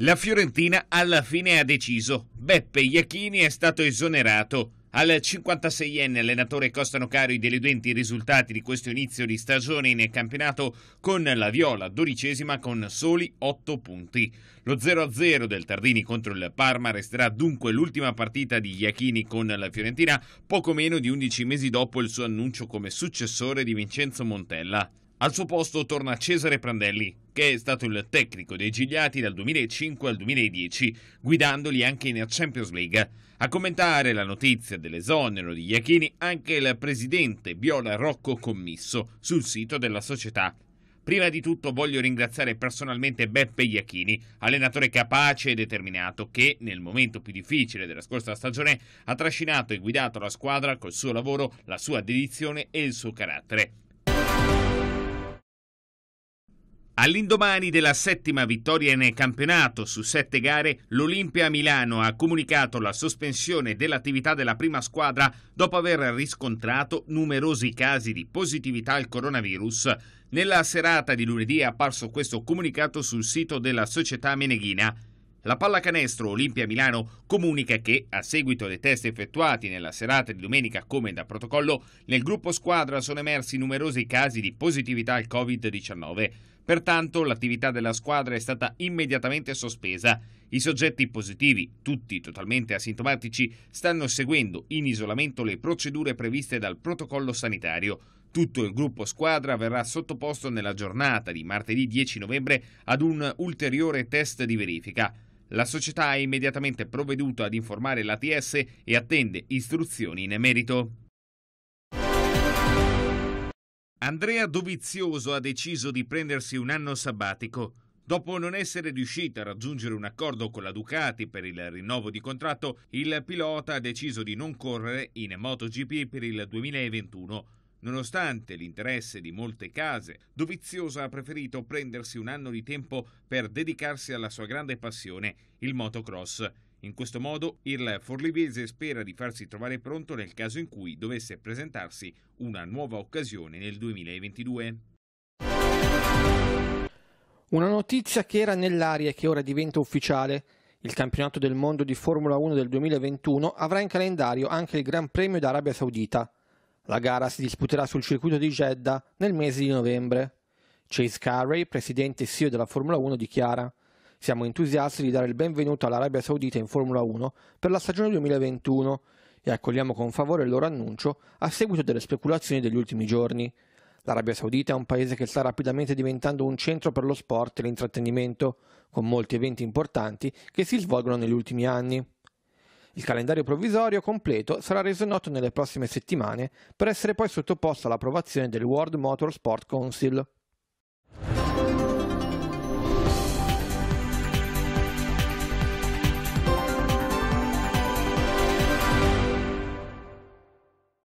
La Fiorentina alla fine ha deciso. Beppe Iachini è stato esonerato. Al 56enne allenatore costano caro i deludenti risultati di questo inizio di stagione nel campionato con la Viola, dodicesima con soli 8 punti. Lo 0-0 del Tardini contro il Parma resterà dunque l'ultima partita di Iachini con la Fiorentina, poco meno di 11 mesi dopo il suo annuncio come successore di Vincenzo Montella. Al suo posto torna Cesare Prandelli, che è stato il tecnico dei Gigliati dal 2005 al 2010, guidandoli anche in Champions League. A commentare la notizia dell'esonero di Iachini anche il presidente Viola Rocco Commisso sul sito della società. Prima di tutto voglio ringraziare personalmente Beppe Iachini, allenatore capace e determinato che, nel momento più difficile della scorsa stagione, ha trascinato e guidato la squadra col suo lavoro, la sua dedizione e il suo carattere. All'indomani della settima vittoria nel campionato su sette gare, l'Olimpia Milano ha comunicato la sospensione dell'attività della prima squadra dopo aver riscontrato numerosi casi di positività al coronavirus. Nella serata di lunedì è apparso questo comunicato sul sito della società meneghina. La pallacanestro Olimpia Milano comunica che, a seguito dei test effettuati nella serata di domenica come da protocollo, nel gruppo squadra sono emersi numerosi casi di positività al Covid-19. Pertanto l'attività della squadra è stata immediatamente sospesa. I soggetti positivi, tutti totalmente asintomatici, stanno seguendo in isolamento le procedure previste dal protocollo sanitario. Tutto il gruppo squadra verrà sottoposto nella giornata di martedì 10 novembre ad un ulteriore test di verifica. La società ha immediatamente provveduto ad informare l'ATS e attende istruzioni in merito. Andrea Dovizioso ha deciso di prendersi un anno sabbatico. Dopo non essere riuscito a raggiungere un accordo con la Ducati per il rinnovo di contratto, il pilota ha deciso di non correre in MotoGP per il 2021 Nonostante l'interesse di molte case, Doviziosa ha preferito prendersi un anno di tempo per dedicarsi alla sua grande passione, il motocross. In questo modo il forlivese spera di farsi trovare pronto nel caso in cui dovesse presentarsi una nuova occasione nel 2022. Una notizia che era nell'aria e che ora diventa ufficiale. Il campionato del mondo di Formula 1 del 2021 avrà in calendario anche il Gran Premio d'Arabia Saudita. La gara si disputerà sul circuito di Jeddah nel mese di novembre. Chase Carey, presidente e CEO della Formula 1, dichiara siamo entusiasti di dare il benvenuto all'Arabia Saudita in Formula 1 per la stagione 2021 e accogliamo con favore il loro annuncio a seguito delle speculazioni degli ultimi giorni. L'Arabia Saudita è un paese che sta rapidamente diventando un centro per lo sport e l'intrattenimento, con molti eventi importanti che si svolgono negli ultimi anni. Il calendario provvisorio completo sarà reso noto nelle prossime settimane per essere poi sottoposto all'approvazione del World Motorsport Council.